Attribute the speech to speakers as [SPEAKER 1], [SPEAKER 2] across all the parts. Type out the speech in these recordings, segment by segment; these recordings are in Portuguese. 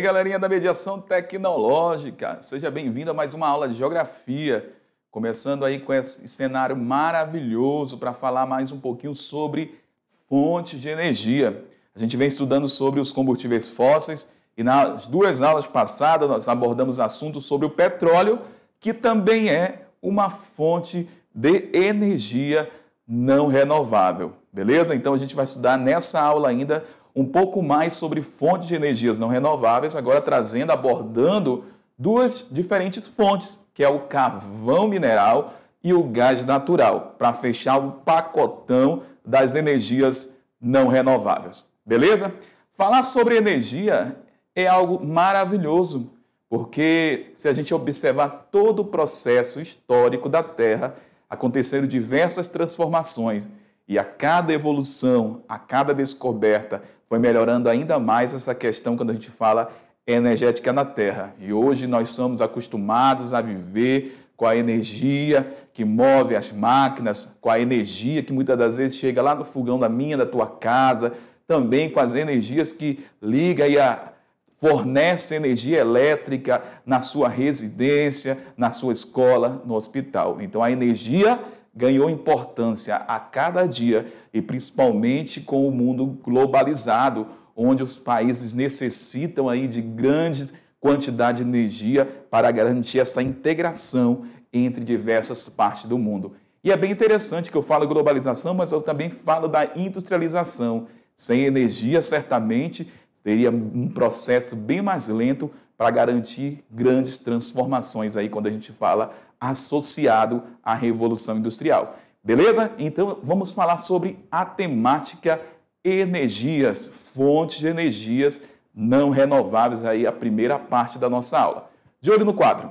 [SPEAKER 1] aí, galerinha da mediação tecnológica? Seja bem-vindo a mais uma aula de geografia. Começando aí com esse cenário maravilhoso para falar mais um pouquinho sobre fontes de energia. A gente vem estudando sobre os combustíveis fósseis e nas duas aulas passadas nós abordamos assuntos sobre o petróleo, que também é uma fonte de energia não renovável. Beleza? Então a gente vai estudar nessa aula ainda um pouco mais sobre fontes de energias não renováveis, agora trazendo, abordando duas diferentes fontes, que é o carvão mineral e o gás natural, para fechar o pacotão das energias não renováveis. Beleza? Falar sobre energia é algo maravilhoso, porque se a gente observar todo o processo histórico da Terra, aconteceram diversas transformações e a cada evolução, a cada descoberta, foi melhorando ainda mais essa questão quando a gente fala energética na Terra. E hoje nós somos acostumados a viver com a energia que move as máquinas, com a energia que muitas das vezes chega lá no fogão da minha, da tua casa, também com as energias que liga e a, fornece energia elétrica na sua residência, na sua escola, no hospital. Então a energia ganhou importância a cada dia e principalmente com o mundo globalizado, onde os países necessitam aí de grande quantidade de energia para garantir essa integração entre diversas partes do mundo. E é bem interessante que eu falo globalização, mas eu também falo da industrialização. Sem energia, certamente, teria um processo bem mais lento para garantir grandes transformações aí quando a gente fala associado à Revolução Industrial. Beleza? Então vamos falar sobre a temática energias, fontes de energias não renováveis aí a primeira parte da nossa aula. De olho no quadro.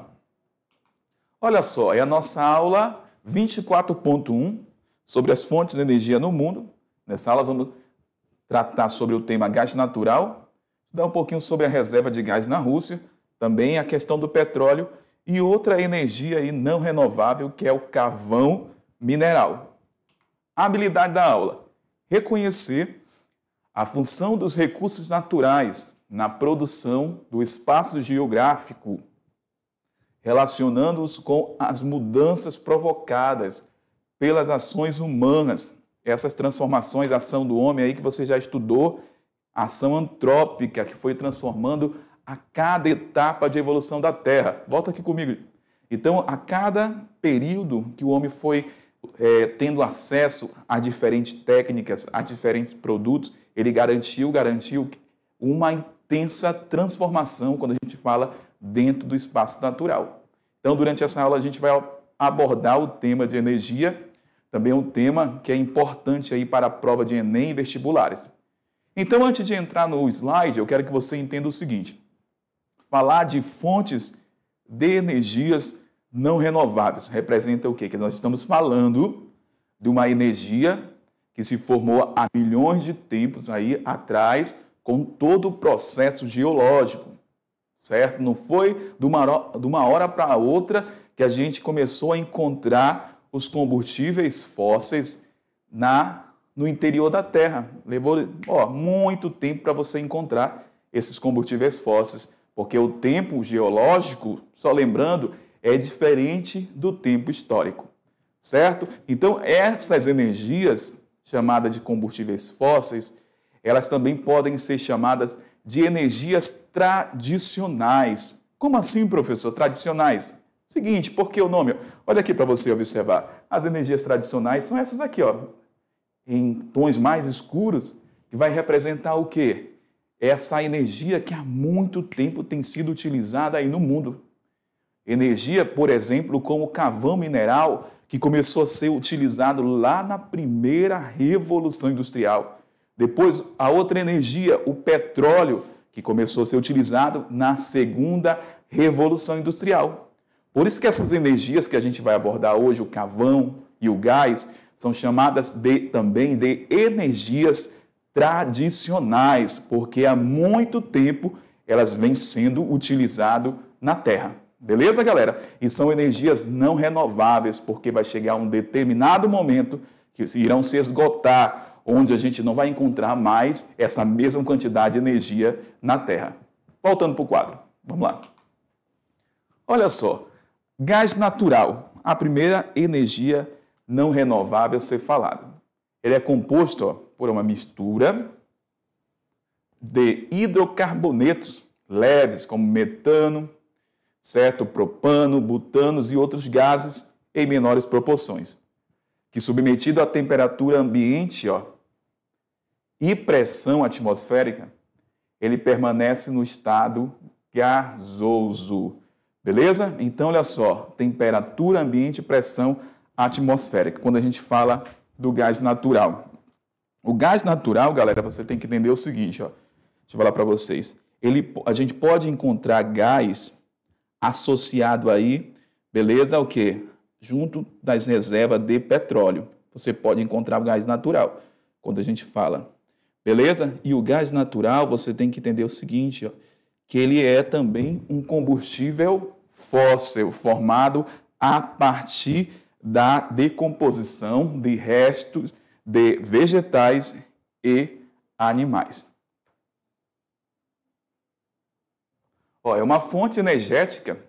[SPEAKER 1] Olha só, é a nossa aula 24.1 sobre as fontes de energia no mundo. Nessa aula vamos tratar sobre o tema gás natural, dar um pouquinho sobre a reserva de gás na Rússia, também a questão do petróleo e outra energia aí não renovável, que é o carvão mineral. A habilidade da aula: reconhecer a função dos recursos naturais na produção do espaço geográfico, relacionando-os com as mudanças provocadas pelas ações humanas, essas transformações, a ação do homem aí que você já estudou, ação antrópica que foi transformando a cada etapa de evolução da Terra. Volta aqui comigo. Então, a cada período que o homem foi é, tendo acesso a diferentes técnicas, a diferentes produtos, ele garantiu, garantiu uma intensa transformação quando a gente fala dentro do espaço natural. Então, durante essa aula, a gente vai abordar o tema de energia, também um tema que é importante aí para a prova de Enem e vestibulares. Então, antes de entrar no slide, eu quero que você entenda o seguinte falar de fontes de energias não renováveis. Representa o quê? Que nós estamos falando de uma energia que se formou há milhões de tempos aí atrás com todo o processo geológico, certo? Não foi de uma, hora para outra que a gente começou a encontrar os combustíveis fósseis na no interior da Terra. Levou ó, muito tempo para você encontrar esses combustíveis fósseis porque o tempo geológico, só lembrando, é diferente do tempo histórico, certo? Então, essas energias, chamadas de combustíveis fósseis, elas também podem ser chamadas de energias tradicionais. Como assim, professor? Tradicionais? Seguinte, por que o nome? Olha aqui para você observar. As energias tradicionais são essas aqui, ó, em tons mais escuros, que vai representar o quê? essa energia que há muito tempo tem sido utilizada aí no mundo. Energia, por exemplo, como o cavão mineral, que começou a ser utilizado lá na primeira revolução industrial. Depois, a outra energia, o petróleo, que começou a ser utilizado na segunda revolução industrial. Por isso que essas energias que a gente vai abordar hoje, o cavão e o gás, são chamadas de, também de energias tradicionais, porque há muito tempo elas vêm sendo utilizadas na Terra. Beleza, galera? E são energias não renováveis, porque vai chegar um determinado momento que irão se esgotar, onde a gente não vai encontrar mais essa mesma quantidade de energia na Terra. Voltando para o quadro, vamos lá. Olha só, gás natural, a primeira energia não renovável a ser falada. Ele é composto ó, por uma mistura de hidrocarbonetos leves, como metano, certo? Propano, butanos e outros gases em menores proporções, que submetido à temperatura ambiente ó, e pressão atmosférica, ele permanece no estado gasoso. Beleza? Então, olha só, temperatura ambiente, pressão atmosférica, quando a gente fala do gás natural. O gás natural, galera, você tem que entender o seguinte, ó. Deixa eu falar para vocês. Ele, a gente pode encontrar gás associado aí, beleza, O quê? Junto das reservas de petróleo. Você pode encontrar o gás natural. Quando a gente fala, beleza? E o gás natural, você tem que entender o seguinte, ó, que ele é também um combustível fóssil formado a partir da decomposição de restos de vegetais e animais. Ó, é uma fonte energética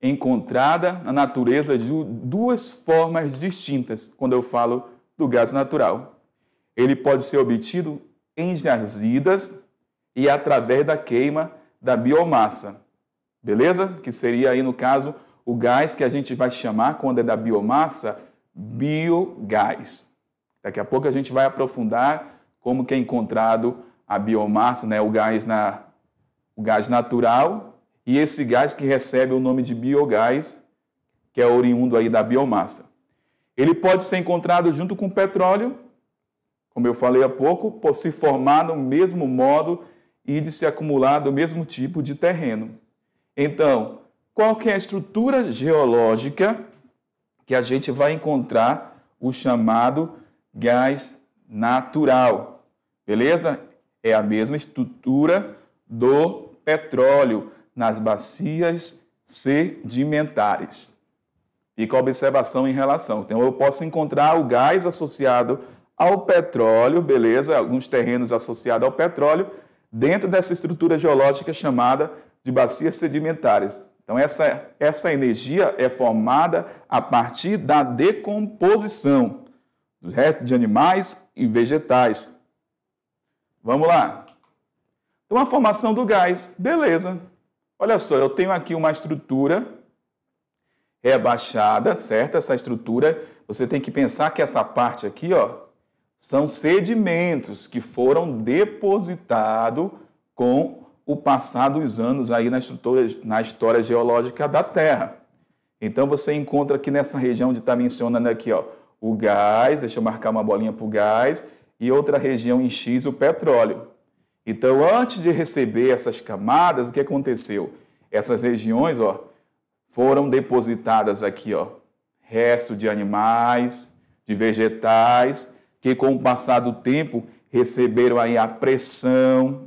[SPEAKER 1] encontrada na natureza de duas formas distintas quando eu falo do gás natural. Ele pode ser obtido em jazidas e através da queima da biomassa. Beleza? Que seria aí, no caso, o gás que a gente vai chamar, quando é da biomassa, biogás. Daqui a pouco a gente vai aprofundar como que é encontrado a biomassa, né, o, gás na, o gás natural e esse gás que recebe o nome de biogás, que é oriundo aí da biomassa. Ele pode ser encontrado junto com o petróleo, como eu falei há pouco, por se formar no mesmo modo e de se acumular do mesmo tipo de terreno. Então, qual que é a estrutura geológica que a gente vai encontrar o chamado gás natural. Beleza? É a mesma estrutura do petróleo nas bacias sedimentares. Fica a observação em relação. Então, eu posso encontrar o gás associado ao petróleo, beleza? Alguns terrenos associados ao petróleo, dentro dessa estrutura geológica chamada de bacias sedimentares. Então, essa, essa energia é formada a partir da decomposição dos restos de animais e vegetais. Vamos lá. Então, a formação do gás, beleza. Olha só, eu tenho aqui uma estrutura rebaixada, certo? Essa estrutura, você tem que pensar que essa parte aqui, ó, são sedimentos que foram depositados com o passar dos anos aí na, estrutura, na história geológica da Terra. Então, você encontra aqui nessa região onde está mencionando aqui, ó, o gás, deixa eu marcar uma bolinha para o gás, e outra região em X, o petróleo. Então, antes de receber essas camadas, o que aconteceu? Essas regiões ó, foram depositadas aqui, ó, resto de animais, de vegetais, que com o passar do tempo receberam aí a pressão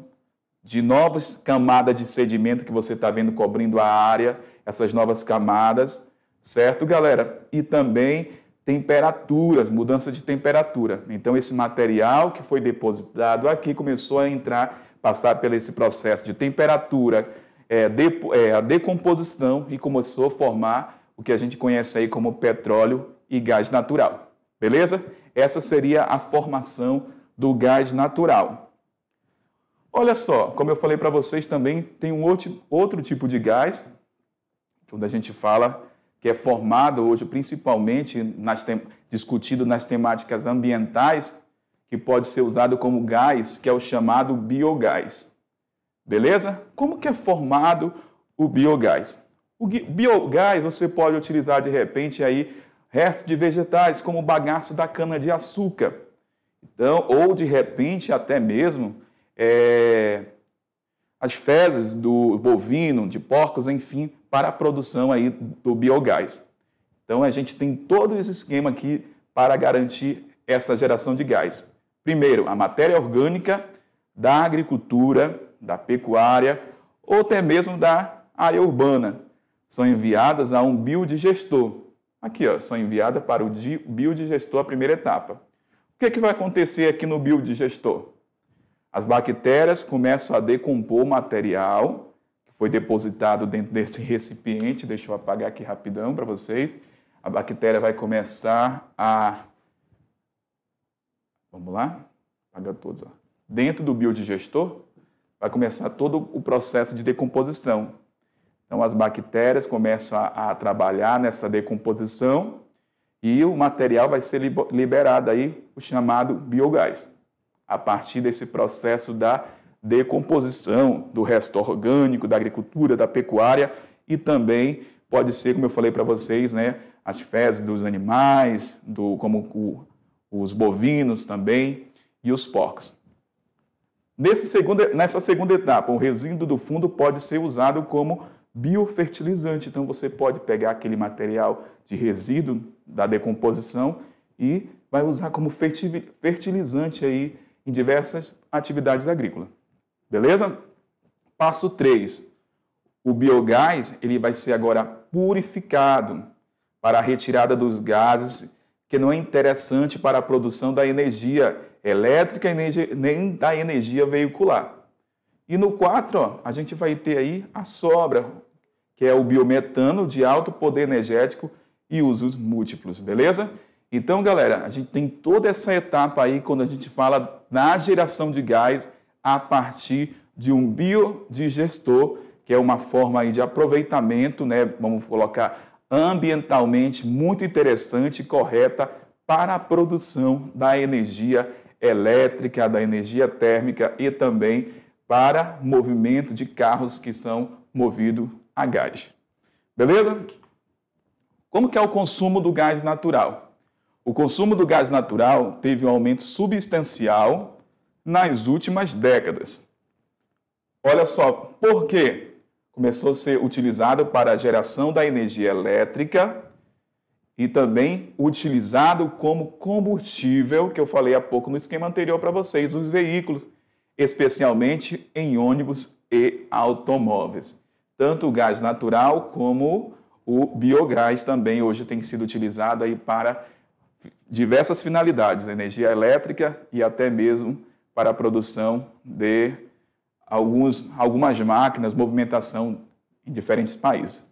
[SPEAKER 1] de novas camadas de sedimento que você está vendo cobrindo a área, essas novas camadas, certo, galera? E também temperaturas, mudança de temperatura. Então, esse material que foi depositado aqui começou a entrar, passar por esse processo de temperatura, é, de, é, a decomposição e começou a formar o que a gente conhece aí como petróleo e gás natural. Beleza? Essa seria a formação do gás natural. Olha só, como eu falei para vocês também, tem um outro, outro tipo de gás, quando a gente fala que é formado hoje principalmente, nas discutido nas temáticas ambientais, que pode ser usado como gás, que é o chamado biogás. Beleza? Como que é formado o biogás? O biogás você pode utilizar de repente aí restos de vegetais, como o bagaço da cana-de-açúcar. Então, ou de repente até mesmo é, as fezes do bovino, de porcos, enfim, para a produção aí do biogás. Então a gente tem todo esse esquema aqui para garantir essa geração de gás. Primeiro, a matéria orgânica da agricultura, da pecuária ou até mesmo da área urbana são enviadas a um biodigestor. Aqui, ó, são enviadas para o biodigestor a primeira etapa. O que, é que vai acontecer aqui no biodigestor? As bactérias começam a decompor material que foi depositado dentro desse recipiente. Deixa eu apagar aqui rapidão para vocês. A bactéria vai começar a. Vamos lá? Apaga todos. Ó. Dentro do biodigestor, vai começar todo o processo de decomposição. Então, as bactérias começam a, a trabalhar nessa decomposição e o material vai ser liberado aí, o chamado biogás a partir desse processo da decomposição do resto orgânico, da agricultura, da pecuária e também pode ser, como eu falei para vocês, né, as fezes dos animais, do, como o, os bovinos também e os porcos. Nesse nessa segunda etapa, o resíduo do fundo pode ser usado como biofertilizante. Então, você pode pegar aquele material de resíduo da decomposição e vai usar como fertilizante aí em diversas atividades agrícolas. Beleza? Passo 3. O biogás ele vai ser agora purificado para a retirada dos gases que não é interessante para a produção da energia elétrica nem da energia veicular. E no 4, a gente vai ter aí a sobra, que é o biometano de alto poder energético e usos múltiplos, beleza? Então, galera, a gente tem toda essa etapa aí quando a gente fala da geração de gás a partir de um biodigestor, que é uma forma aí de aproveitamento, né, vamos colocar ambientalmente muito interessante e correta para a produção da energia elétrica, da energia térmica e também para movimento de carros que são movidos a gás. Beleza? Como que é o consumo do gás natural? O consumo do gás natural teve um aumento substancial nas últimas décadas. Olha só, por quê? Começou a ser utilizado para a geração da energia elétrica e também utilizado como combustível, que eu falei há pouco no esquema anterior para vocês, os veículos, especialmente em ônibus e automóveis. Tanto o gás natural como o biogás também hoje tem sido utilizado aí para diversas finalidades, energia elétrica e até mesmo para a produção de alguns, algumas máquinas, movimentação em diferentes países.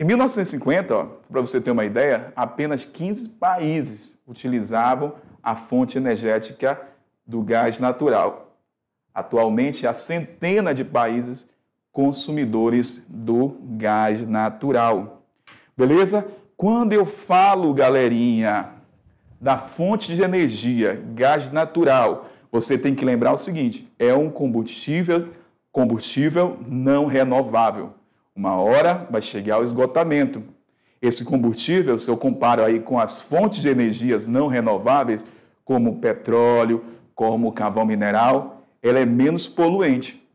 [SPEAKER 1] Em 1950, para você ter uma ideia, apenas 15 países utilizavam a fonte energética do gás natural. Atualmente, há centenas de países consumidores do gás natural. Beleza? Quando eu falo, galerinha, da fonte de energia, gás natural, você tem que lembrar o seguinte: é um combustível, combustível não renovável. Uma hora vai chegar ao esgotamento. Esse combustível, se eu comparo aí com as fontes de energias não renováveis, como petróleo, como carvão mineral, ela é menos poluente,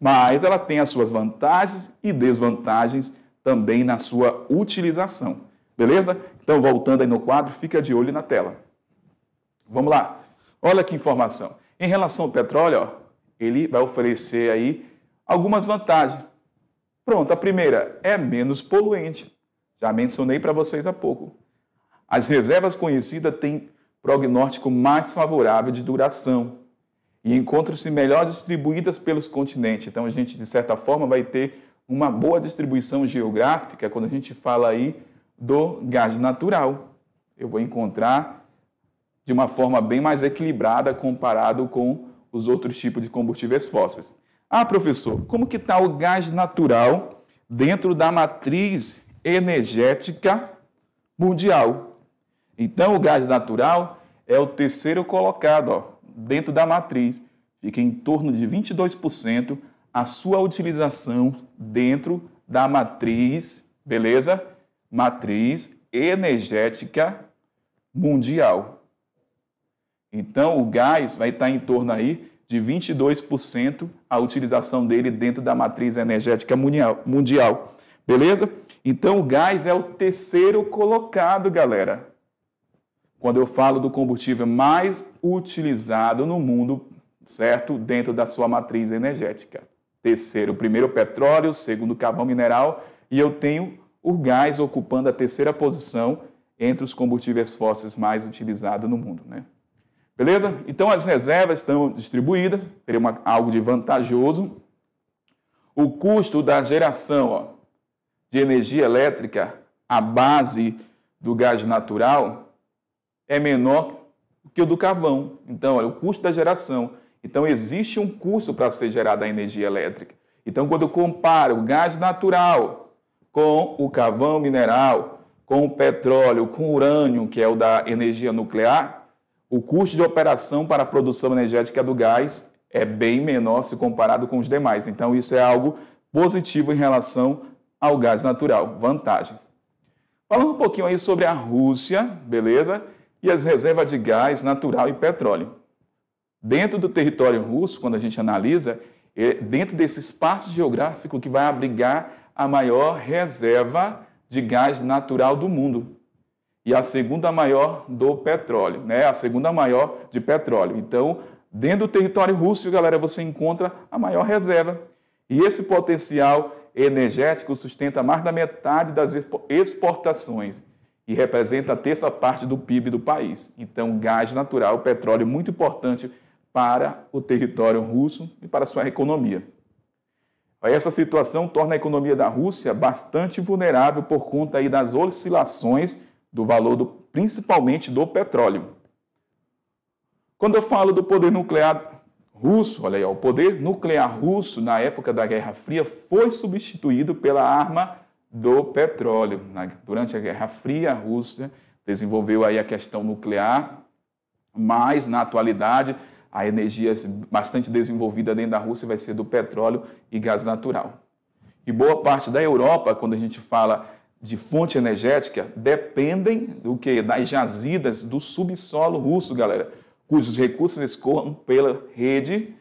[SPEAKER 1] mas ela tem as suas vantagens e desvantagens também na sua utilização. Beleza? Então, voltando aí no quadro, fica de olho na tela. Vamos lá. Olha que informação. Em relação ao petróleo, ó, ele vai oferecer aí algumas vantagens. Pronto, a primeira é menos poluente. Já mencionei para vocês há pouco. As reservas conhecidas têm prognóstico mais favorável de duração e encontram-se melhor distribuídas pelos continentes. Então a gente, de certa forma, vai ter uma boa distribuição geográfica quando a gente fala aí do gás natural. Eu vou encontrar de uma forma bem mais equilibrada comparado com os outros tipos de combustíveis fósseis. Ah, professor, como que está o gás natural dentro da matriz energética mundial? Então, o gás natural é o terceiro colocado ó, dentro da matriz. Fica em torno de 22% a sua utilização dentro da matriz, beleza? matriz energética mundial. Então, o gás vai estar em torno aí de 22% a utilização dele dentro da matriz energética mundial. Beleza? Então, o gás é o terceiro colocado, galera. Quando eu falo do combustível mais utilizado no mundo, certo? Dentro da sua matriz energética. Terceiro, primeiro petróleo, segundo carvão mineral, e eu tenho o gás ocupando a terceira posição entre os combustíveis fósseis mais utilizados no mundo. Né? Beleza? Então as reservas estão distribuídas, seria uma, algo de vantajoso. O custo da geração ó, de energia elétrica à base do gás natural é menor que o do carvão. Então, olha, o custo da geração. Então, existe um custo para ser gerada a energia elétrica. Então, quando eu comparo o gás natural com o carvão mineral, com o petróleo, com o urânio, que é o da energia nuclear, o custo de operação para a produção energética do gás é bem menor se comparado com os demais. Então, isso é algo positivo em relação ao gás natural. Vantagens. Falando um pouquinho aí sobre a Rússia, beleza? E as reservas de gás natural e petróleo. Dentro do território russo, quando a gente analisa, é dentro desse espaço geográfico que vai abrigar a maior reserva de gás natural do mundo e a segunda maior do petróleo, né? A segunda maior de petróleo. Então, dentro do território russo, galera, você encontra a maior reserva. E esse potencial energético sustenta mais da metade das exportações e representa a terça parte do PIB do país. Então, gás natural, petróleo muito importante para o território russo e para a sua economia. Essa situação torna a economia da Rússia bastante vulnerável por conta aí das oscilações do valor, do, principalmente do petróleo. Quando eu falo do poder nuclear russo, olha aí, ó, o poder nuclear russo na época da Guerra Fria foi substituído pela arma do petróleo. durante a Guerra Fria, a Rússia desenvolveu aí a questão nuclear, mas na atualidade a energia é bastante desenvolvida dentro da Rússia vai ser do petróleo e gás natural. E boa parte da Europa, quando a gente fala de fonte energética, dependem do que? Das jazidas do subsolo russo, galera, cujos recursos escoam pela rede,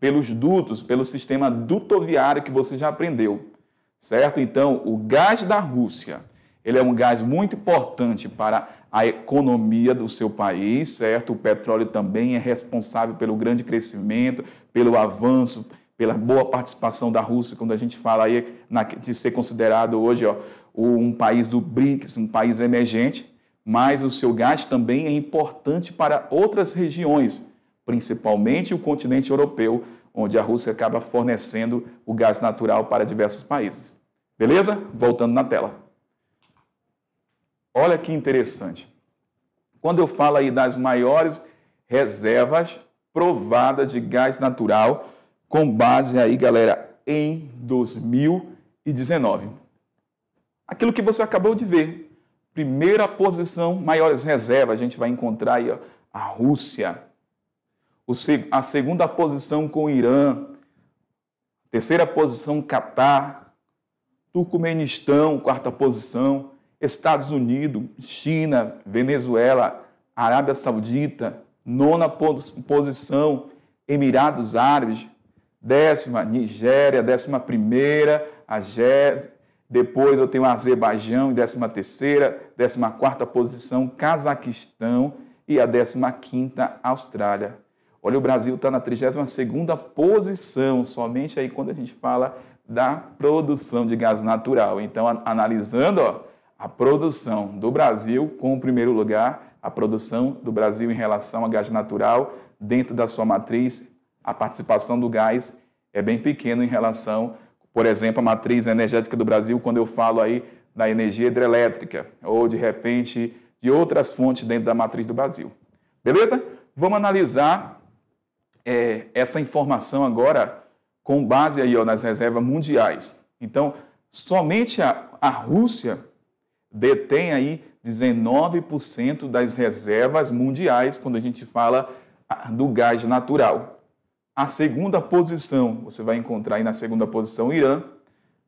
[SPEAKER 1] pelos dutos, pelo sistema dutoviário que você já aprendeu. Certo? Então, o gás da Rússia ele é um gás muito importante para a economia do seu país, certo? O petróleo também é responsável pelo grande crescimento, pelo avanço, pela boa participação da Rússia, quando a gente fala aí de ser considerado hoje ó, um país do BRICS, um país emergente, mas o seu gás também é importante para outras regiões, principalmente o continente europeu, onde a Rússia acaba fornecendo o gás natural para diversos países. Beleza? Voltando na tela. Olha que interessante. Quando eu falo aí das maiores reservas provadas de gás natural, com base aí, galera, em 2019. Aquilo que você acabou de ver. Primeira posição, maiores reservas, a gente vai encontrar aí ó, a Rússia. A segunda posição com o Irã. Terceira posição, Catar. Turcomenistão, quarta posição. Estados Unidos, China, Venezuela, Arábia Saudita, nona posição, Emirados Árabes, décima, Nigéria, décima primeira, Algésia, depois eu tenho Azerbaijão, décima terceira, décima quarta posição, Cazaquistão e a décima quinta, Austrália. Olha, o Brasil está na 32ª posição, somente aí quando a gente fala da produção de gás natural. Então, analisando, ó, a produção do Brasil com o primeiro lugar, a produção do Brasil em relação a gás natural dentro da sua matriz, a participação do gás é bem pequena em relação, por exemplo, à matriz energética do Brasil, quando eu falo aí da energia hidrelétrica ou de repente de outras fontes dentro da matriz do Brasil. Beleza? Vamos analisar é, essa informação agora com base aí ó, nas reservas mundiais. Então, somente a, a Rússia detém aí 19% das reservas mundiais quando a gente fala ah, do gás natural. A segunda posição, você vai encontrar aí na segunda posição o Irã.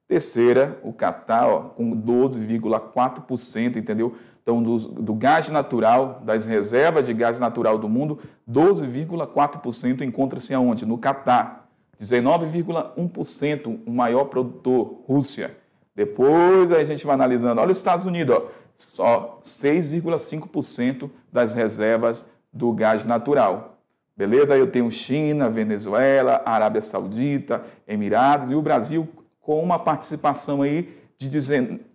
[SPEAKER 1] Terceira, o Catar, ó, com 12,4%, entendeu? Então, do, do, gás natural, das reservas de gás natural do mundo, 12,4% encontra-se aonde? No Catar. 19,1%, o maior produtor, Rússia. Depois a gente vai analisando. Olha os Estados Unidos, ó, só 6,5% das reservas do gás natural. Beleza? Aí eu tenho China, Venezuela, Arábia Saudita, Emirados e o Brasil com uma participação aí de,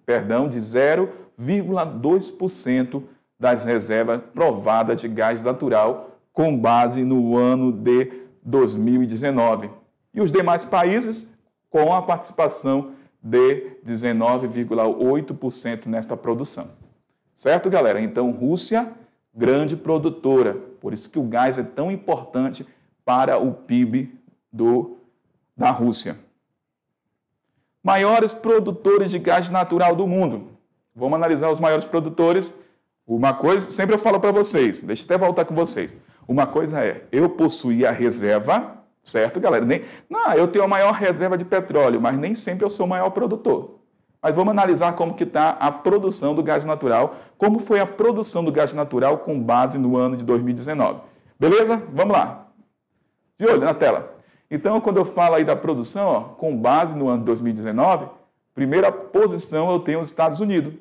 [SPEAKER 1] perdão, de 0,2% das reservas provadas de gás natural com base no ano de 2019. E os demais países com a participação de 19,8% nesta produção. Certo, galera? Então, Rússia, grande produtora. Por isso que o gás é tão importante para o PIB do, da Rússia. Maiores produtores de gás natural do mundo. Vamos analisar os maiores produtores. Uma coisa, sempre eu falo para vocês, deixa eu até voltar com vocês. Uma coisa é, eu possuía a reserva Certo, galera? Nem, não, eu tenho a maior reserva de petróleo, mas nem sempre eu sou o maior produtor. Mas vamos analisar como que está a produção do gás natural, como foi a produção do gás natural com base no ano de 2019. Beleza? Vamos lá. De olho na tela. Então, quando eu falo aí da produção, ó, com base no ano de 2019, primeira posição eu tenho os Estados Unidos.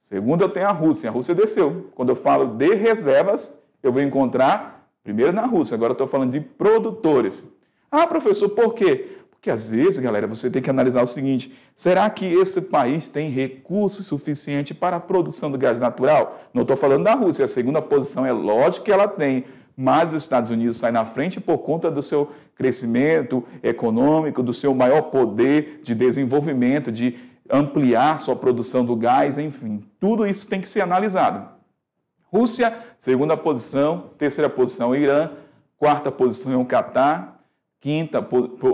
[SPEAKER 1] Segunda eu tenho a Rússia. A Rússia desceu. Quando eu falo de reservas, eu vou encontrar primeiro na Rússia. Agora eu estou falando de produtores. Ah, professor, por quê? Porque às vezes, galera, você tem que analisar o seguinte: será que esse país tem recursos suficientes para a produção do gás natural? Não estou falando da Rússia, a segunda posição é lógico que ela tem, mas os Estados Unidos saem na frente por conta do seu crescimento econômico, do seu maior poder de desenvolvimento, de ampliar sua produção do gás, enfim, tudo isso tem que ser analisado. Rússia, segunda posição, terceira posição, Irã, quarta posição é o Catar, Quinta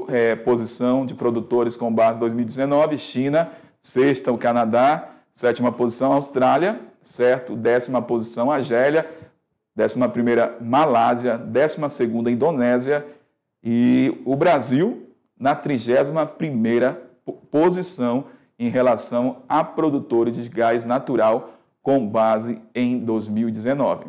[SPEAKER 1] é, posição de produtores com base 2019, China. Sexta, o Canadá. Sétima posição, Austrália. Certo? Décima posição, Argélia. Décima primeira, Malásia. Décima segunda, Indonésia. E o Brasil na trigésima primeira posição em relação a produtores de gás natural com base em 2019.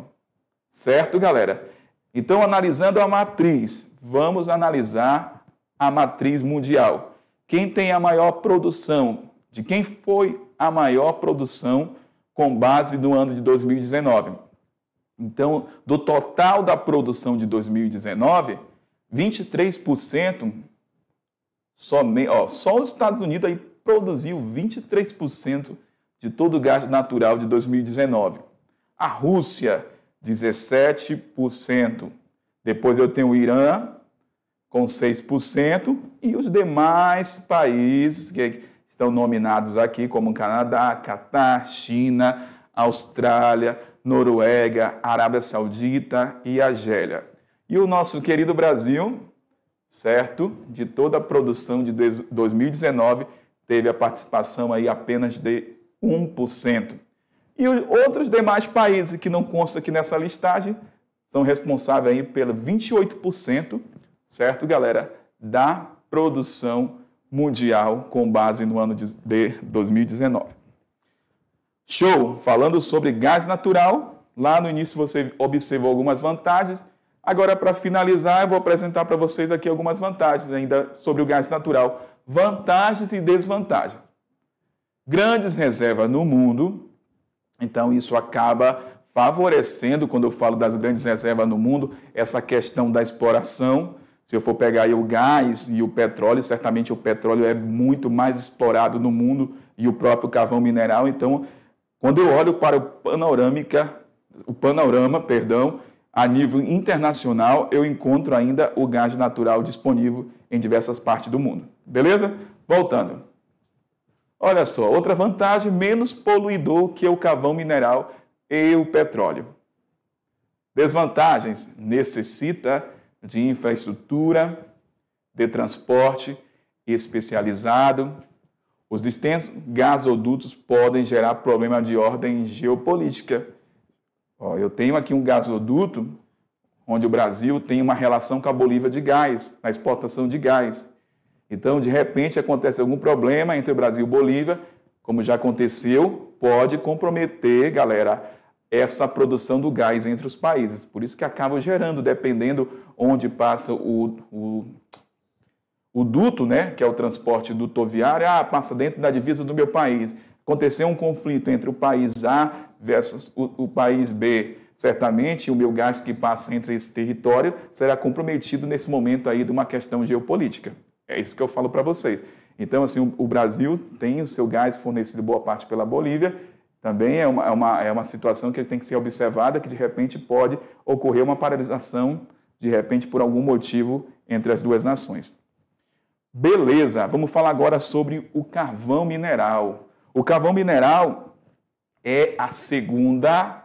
[SPEAKER 1] Certo, galera? Então, analisando a matriz, vamos analisar a matriz mundial. Quem tem a maior produção? De quem foi a maior produção com base no ano de 2019? Então, do total da produção de 2019, 23% só, ó, só os Estados Unidos aí produziu 23% de todo o gás natural de 2019. A Rússia 17%. Depois eu tenho o Irã, com 6%, e os demais países que estão nominados aqui, como Canadá, Catar, China, Austrália, Noruega, Arábia Saudita e Argélia. E o nosso querido Brasil, certo? De toda a produção de 2019, teve a participação aí apenas de 1%. E os outros demais países que não constam aqui nessa listagem são responsáveis aí pelo 28%, certo, galera, da produção mundial com base no ano de 2019. Show! Falando sobre gás natural, lá no início você observou algumas vantagens. Agora, para finalizar, eu vou apresentar para vocês aqui algumas vantagens ainda sobre o gás natural. Vantagens e desvantagens. Grandes reservas no mundo então, isso acaba favorecendo, quando eu falo das grandes reservas no mundo, essa questão da exploração. Se eu for pegar o gás e o petróleo, certamente o petróleo é muito mais explorado no mundo e o próprio carvão mineral. Então, quando eu olho para o panorâmica, o panorama, perdão, a nível internacional, eu encontro ainda o gás natural disponível em diversas partes do mundo. Beleza? Voltando. Olha só, outra vantagem, menos poluidor que o carvão mineral e o petróleo. Desvantagens, necessita de infraestrutura, de transporte especializado. Os extensos gasodutos podem gerar problema de ordem geopolítica. Ó, eu tenho aqui um gasoduto onde o Brasil tem uma relação com a Bolívia de gás, na exportação de gás. Então, de repente, acontece algum problema entre o Brasil e Bolívia, como já aconteceu, pode comprometer, galera, essa produção do gás entre os países. Por isso que acaba gerando, dependendo onde passa o, o, o duto, né, que é o transporte dutoviário, ah, passa dentro da divisa do meu país. Aconteceu um conflito entre o país A versus o, o país B. Certamente o meu gás que passa entre esse território será comprometido nesse momento aí de uma questão geopolítica. É isso que eu falo para vocês. Então, assim, o Brasil tem o seu gás fornecido boa parte pela Bolívia, também é uma, é uma, é uma situação que tem que ser observada, que de repente pode ocorrer uma paralisação, de repente, por algum motivo, entre as duas nações. Beleza, vamos falar agora sobre o carvão mineral. O carvão mineral é a segunda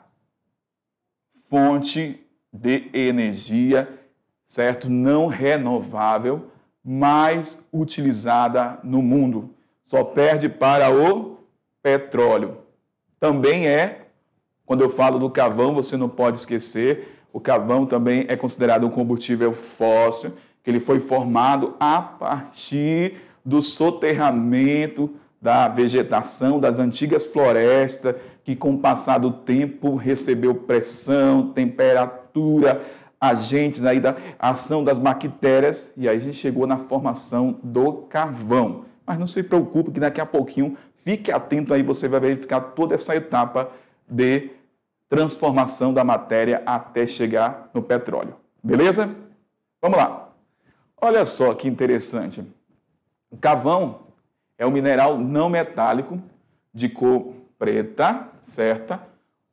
[SPEAKER 1] fonte de energia, certo? Não renovável mais utilizada no mundo. Só perde para o petróleo. Também é, quando eu falo do carvão, você não pode esquecer, o carvão também é considerado um combustível fóssil, que ele foi formado a partir do soterramento da vegetação, das antigas florestas, que com o passar do tempo recebeu pressão, temperatura, agentes aí da ação das bactérias e aí a gente chegou na formação do carvão. Mas não se preocupe que daqui a pouquinho fique atento aí, você vai verificar toda essa etapa de transformação da matéria até chegar no petróleo. Beleza? Vamos lá. Olha só que interessante. O carvão é um mineral não metálico de cor preta, certa,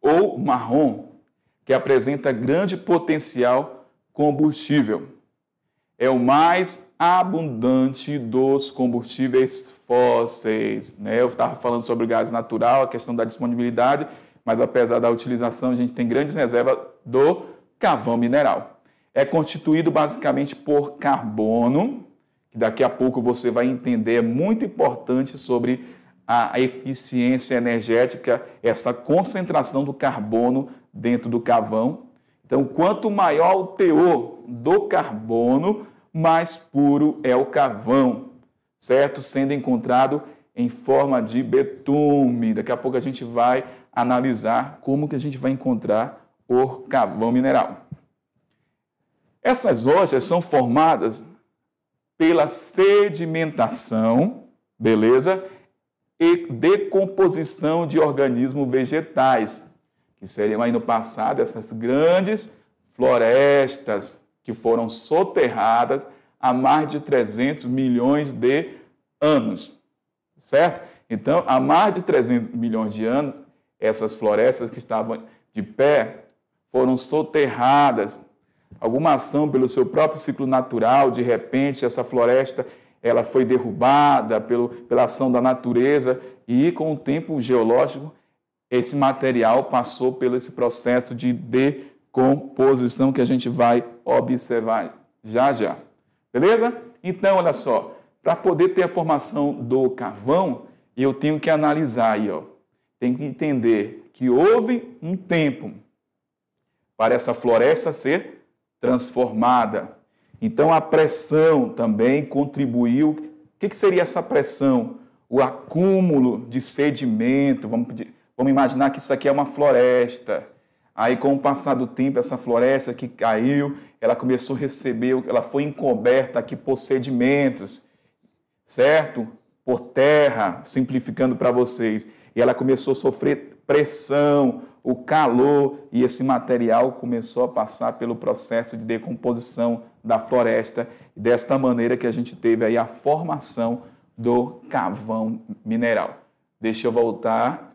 [SPEAKER 1] ou marrom, que apresenta grande potencial combustível. É o mais abundante dos combustíveis fósseis. Né? Eu estava falando sobre o gás natural, a questão da disponibilidade, mas apesar da utilização, a gente tem grandes reservas do carvão mineral. É constituído basicamente por carbono, que daqui a pouco você vai entender, é muito importante sobre a eficiência energética, essa concentração do carbono dentro do cavão. Então, quanto maior o teor do carbono, mais puro é o carvão, certo? Sendo encontrado em forma de betume. Daqui a pouco a gente vai analisar como que a gente vai encontrar o carvão mineral. Essas rochas são formadas pela sedimentação, beleza? E decomposição de organismos vegetais que seriam aí no passado essas grandes florestas que foram soterradas há mais de 300 milhões de anos, certo? Então, há mais de 300 milhões de anos, essas florestas que estavam de pé foram soterradas. Alguma ação pelo seu próprio ciclo natural, de repente essa floresta ela foi derrubada pelo, pela ação da natureza e com o tempo geológico esse material passou pelo esse processo de decomposição que a gente vai observar já já. Beleza? Então, olha só, para poder ter a formação do carvão, eu tenho que analisar aí, ó. Tem que entender que houve um tempo para essa floresta ser transformada. Então, a pressão também contribuiu. O que, que seria essa pressão? O acúmulo de sedimento, vamos pedir Vamos imaginar que isso aqui é uma floresta. Aí, com o passar do tempo, essa floresta que caiu, ela começou a receber, ela foi encoberta aqui por sedimentos, certo? Por terra, simplificando para vocês. E ela começou a sofrer pressão, o calor, e esse material começou a passar pelo processo de decomposição da floresta. Desta maneira que a gente teve aí a formação do cavão mineral. Deixa eu voltar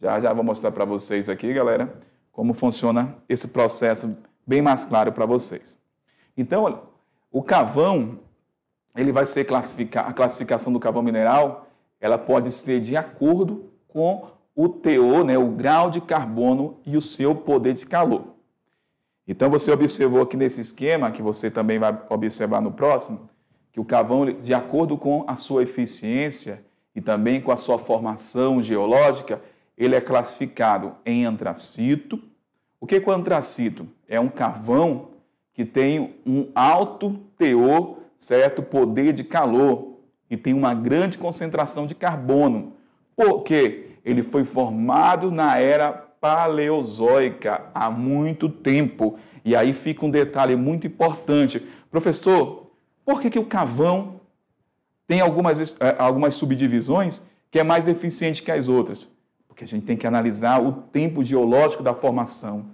[SPEAKER 1] já já vou mostrar para vocês aqui, galera, como funciona esse processo bem mais claro para vocês. Então, olha, o cavão, ele vai ser classificado, a classificação do cavão mineral, ela pode ser de acordo com o teor, né, o grau de carbono e o seu poder de calor. Então você observou aqui nesse esquema, que você também vai observar no próximo, que o cavão, de acordo com a sua eficiência e também com a sua formação geológica, ele é classificado em antracito. O que é o antracito? É um carvão que tem um alto teor, certo poder de calor e tem uma grande concentração de carbono, porque ele foi formado na era paleozoica há muito tempo. E aí fica um detalhe muito importante. Professor, por que, que o carvão tem algumas, eh, algumas subdivisões que é mais eficiente que as outras? Porque a gente tem que analisar o tempo geológico da formação.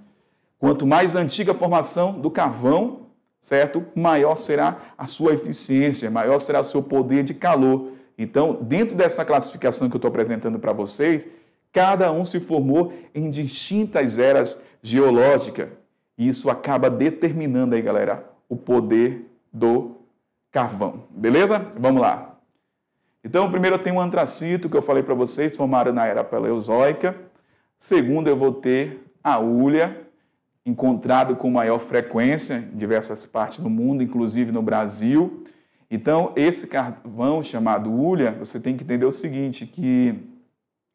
[SPEAKER 1] Quanto mais antiga a formação do carvão, certo? Maior será a sua eficiência, maior será o seu poder de calor. Então, dentro dessa classificação que eu estou apresentando para vocês, cada um se formou em distintas eras geológicas. E isso acaba determinando aí, galera, o poder do carvão. Beleza? Vamos lá. Então, primeiro eu tenho o um antracito, que eu falei para vocês, formaram na era paleozoica. Segundo, eu vou ter a ulha, encontrado com maior frequência em diversas partes do mundo, inclusive no Brasil. Então, esse carvão chamado ulha, você tem que entender o seguinte, que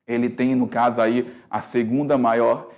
[SPEAKER 1] ele tem, no caso aí, a segunda maior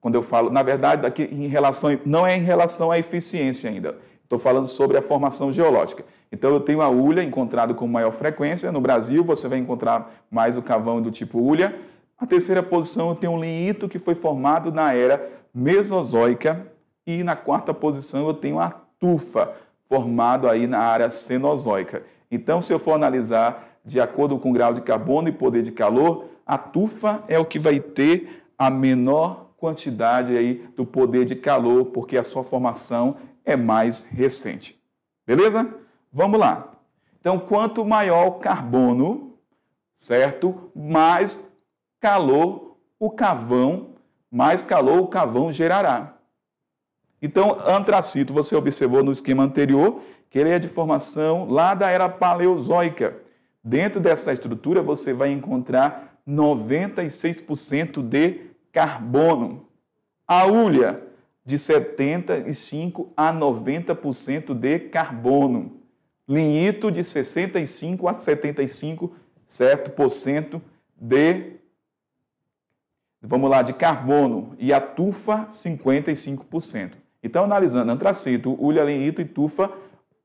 [SPEAKER 1] quando eu falo, na verdade, aqui em relação não é em relação à eficiência ainda. Estou falando sobre a formação geológica. Então eu tenho a ulha encontrado com maior frequência. No Brasil você vai encontrar mais o cavão do tipo ulha. A terceira posição eu tenho um linhito que foi formado na era mesozoica e na quarta posição eu tenho a tufa formado aí na área cenozoica. Então se eu for analisar de acordo com o grau de carbono e poder de calor, a tufa é o que vai ter a menor quantidade aí do poder de calor, porque a sua formação é mais recente. Beleza? Vamos lá. Então, quanto maior o carbono, certo? Mais calor o cavão, mais calor o cavão gerará. Então, antracito, você observou no esquema anterior que ele é de formação lá da era paleozoica. Dentro dessa estrutura, você vai encontrar 96% de carbono. A ulha, de 75% a 90% de carbono linhito de 65 a 75, certo, por cento de vamos lá, de carbono e a tufa 55%. Então, analisando antracito, linhito e tufa,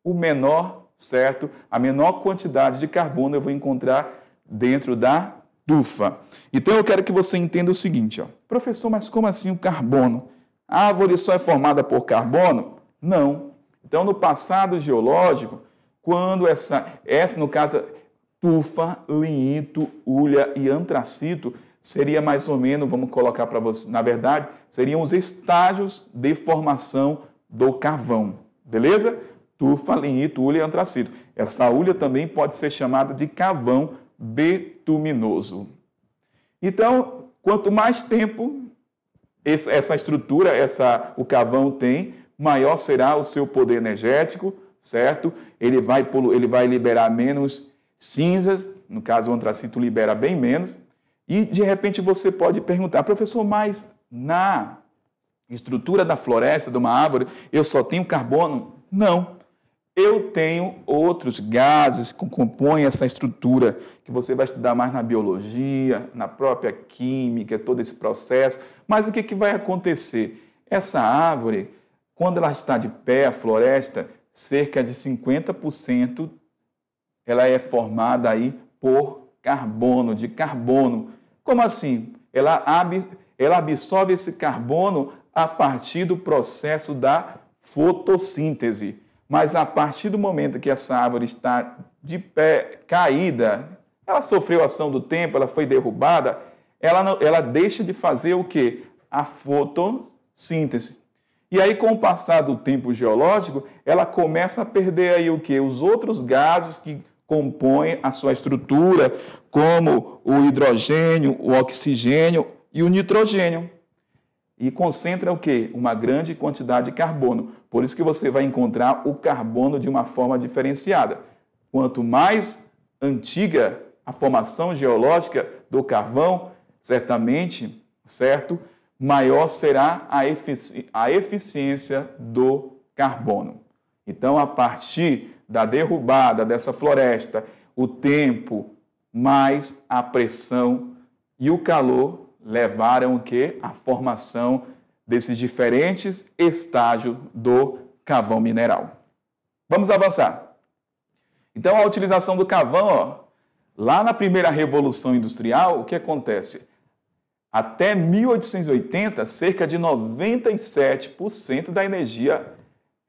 [SPEAKER 1] o menor, certo, a menor quantidade de carbono eu vou encontrar dentro da tufa. Então, eu quero que você entenda o seguinte, ó. Professor, mas como assim o carbono? A árvore só é formada por carbono? Não. Então, no passado geológico, quando essa, essa no caso, tufa, linito, ulha e antracito, seria mais ou menos, vamos colocar para você, na verdade, seriam os estágios de formação do carvão, beleza? Tufa, linito, ulha e antracito. Essa ulha também pode ser chamada de carvão betuminoso. Então, quanto mais tempo essa estrutura, essa, o carvão tem, maior será o seu poder energético, certo? Ele vai, ele vai liberar menos cinzas, no caso o antracito libera bem menos, e de repente você pode perguntar, professor, mas na estrutura da floresta, de uma árvore, eu só tenho carbono? Não. Eu tenho outros gases que compõem essa estrutura, que você vai estudar mais na biologia, na própria química, todo esse processo. Mas o que, que vai acontecer? Essa árvore, quando ela está de pé, a floresta, cerca de 50% ela é formada aí por carbono, de carbono. Como assim? Ela, ab, ela absorve esse carbono a partir do processo da fotossíntese. Mas a partir do momento que essa árvore está de pé, caída, ela sofreu ação do tempo, ela foi derrubada, ela, não, ela deixa de fazer o quê? A fotossíntese. E aí, com o passar do tempo geológico, ela começa a perder aí o que? Os outros gases que compõem a sua estrutura, como o hidrogênio, o oxigênio e o nitrogênio. E concentra o que? Uma grande quantidade de carbono. Por isso que você vai encontrar o carbono de uma forma diferenciada. Quanto mais antiga a formação geológica do carvão, certamente, certo? maior será a, efici a eficiência do carbono. Então, a partir da derrubada dessa floresta, o tempo mais a pressão e o calor levaram o que? A formação desses diferentes estágios do cavão mineral. Vamos avançar. Então, a utilização do cavão, ó, lá na primeira revolução industrial, o que acontece? Até 1880, cerca de 97% da energia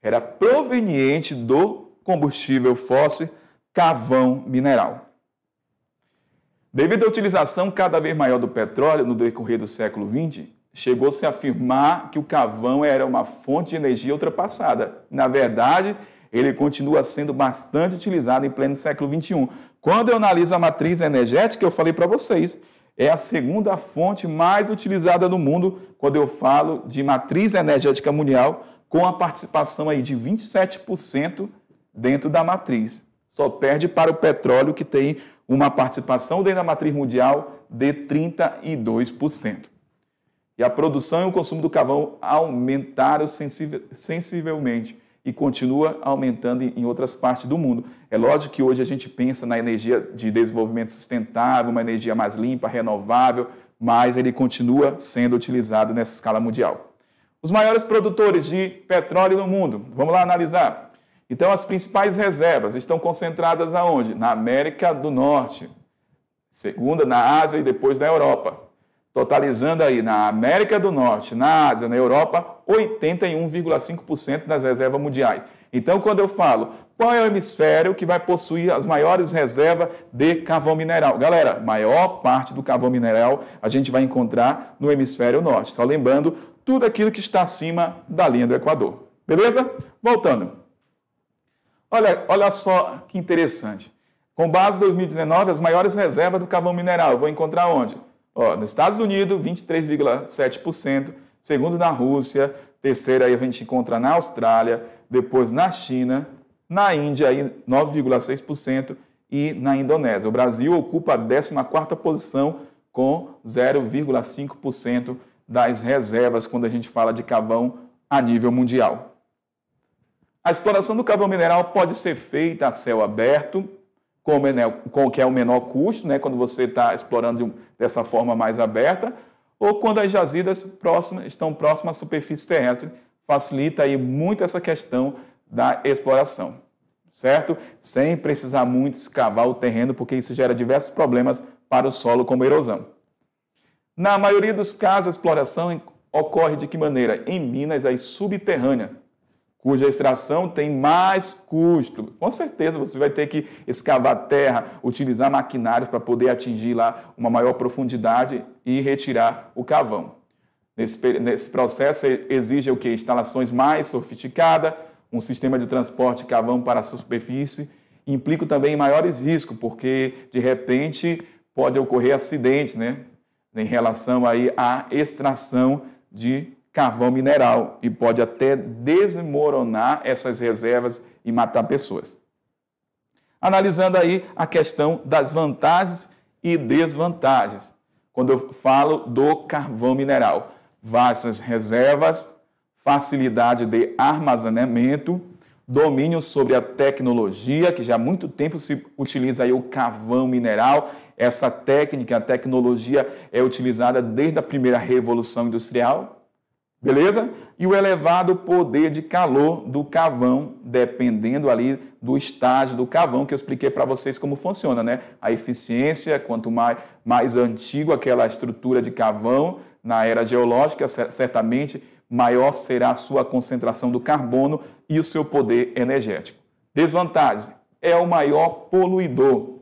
[SPEAKER 1] era proveniente do combustível fóssil carvão mineral. Devido à utilização cada vez maior do petróleo no decorrer do século XX, chegou-se a afirmar que o carvão era uma fonte de energia ultrapassada. Na verdade, ele continua sendo bastante utilizado em pleno século XXI. Quando eu analiso a matriz energética, eu falei para vocês é a segunda fonte mais utilizada no mundo quando eu falo de matriz energética mundial, com a participação aí de 27% dentro da matriz. Só perde para o petróleo, que tem uma participação dentro da matriz mundial de 32%. E a produção e o consumo do carvão aumentaram sensivelmente e continua aumentando em outras partes do mundo. É lógico que hoje a gente pensa na energia de desenvolvimento sustentável, uma energia mais limpa, renovável, mas ele continua sendo utilizado nessa escala mundial. Os maiores produtores de petróleo no mundo, vamos lá analisar. Então, as principais reservas estão concentradas aonde? Na América do Norte, segunda na Ásia e depois na Europa totalizando aí na América do Norte, na Ásia, na Europa, 81,5% das reservas mundiais. Então, quando eu falo qual é o hemisfério que vai possuir as maiores reservas de carvão mineral? Galera, maior parte do carvão mineral a gente vai encontrar no hemisfério norte. Só lembrando, tudo aquilo que está acima da linha do Equador. Beleza? Voltando. Olha, olha só que interessante. Com base em 2019, as maiores reservas do carvão mineral, eu vou encontrar onde? Ó, nos Estados Unidos, 23,7%, segundo na Rússia, terceiro aí a gente encontra na Austrália, depois na China, na Índia aí 9,6% e na Indonésia. O Brasil ocupa a 14ª posição com 0,5% das reservas quando a gente fala de carvão a nível mundial. A exploração do carvão mineral pode ser feita a céu aberto, como é, né, com, que é o menor custo, né, quando você está explorando de, dessa forma mais aberta, ou quando as jazidas próximas, estão próximas à superfície terrestre, facilita aí muito essa questão da exploração, certo? Sem precisar muito escavar o terreno, porque isso gera diversos problemas para o solo, como erosão. Na maioria dos casos, a exploração ocorre de que maneira? Em minas aí, subterrâneas, cuja extração tem mais custo. Com certeza você vai ter que escavar terra, utilizar maquinários para poder atingir lá uma maior profundidade e retirar o cavão. Nesse, nesse processo exige o que? Instalações mais sofisticadas, um sistema de transporte de cavão para a superfície, implica também maiores riscos, porque de repente pode ocorrer acidente, né? Em relação aí à extração de carvão mineral e pode até desmoronar essas reservas e matar pessoas. Analisando aí a questão das vantagens e desvantagens. Quando eu falo do carvão mineral, vastas reservas, facilidade de armazenamento, domínio sobre a tecnologia, que já há muito tempo se utiliza aí o carvão mineral. Essa técnica, a tecnologia é utilizada desde a primeira revolução industrial, Beleza? E o elevado poder de calor do cavão, dependendo ali do estágio do cavão, que eu expliquei para vocês como funciona, né? A eficiência, quanto mais, mais antigo aquela estrutura de cavão na era geológica, certamente maior será a sua concentração do carbono e o seu poder energético. Desvantagem: é o maior poluidor,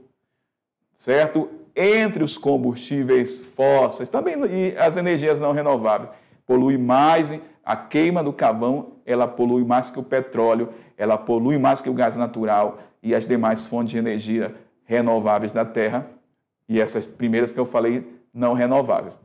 [SPEAKER 1] certo? Entre os combustíveis fósseis também e as energias não renováveis polui mais, a queima do carvão, ela polui mais que o petróleo, ela polui mais que o gás natural e as demais fontes de energia renováveis da terra, e essas primeiras que eu falei não renováveis.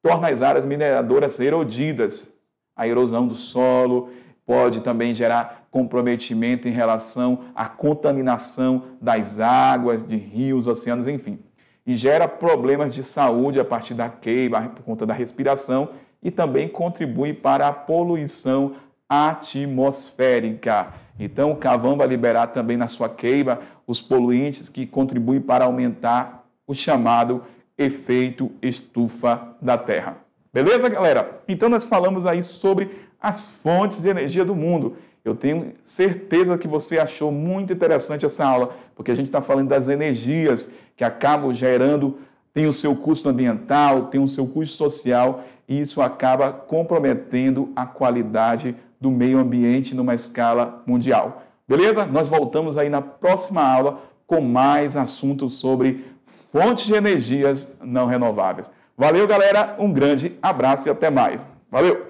[SPEAKER 1] Torna as áreas mineradoras erodidas. A erosão do solo pode também gerar comprometimento em relação à contaminação das águas, de rios, oceanos, enfim. E gera problemas de saúde a partir da queima, por conta da respiração e também contribui para a poluição atmosférica. Então, o cavão vai liberar também na sua queima os poluentes que contribuem para aumentar o chamado efeito estufa da Terra. Beleza, galera? Então, nós falamos aí sobre as fontes de energia do mundo. Eu tenho certeza que você achou muito interessante essa aula, porque a gente está falando das energias que acabam gerando, tem o seu custo ambiental, tem o seu custo social e isso acaba comprometendo a qualidade do meio ambiente numa escala mundial. Beleza? Nós voltamos aí na próxima aula com mais assuntos sobre fontes de energias não renováveis. Valeu, galera. Um grande abraço e até mais. Valeu!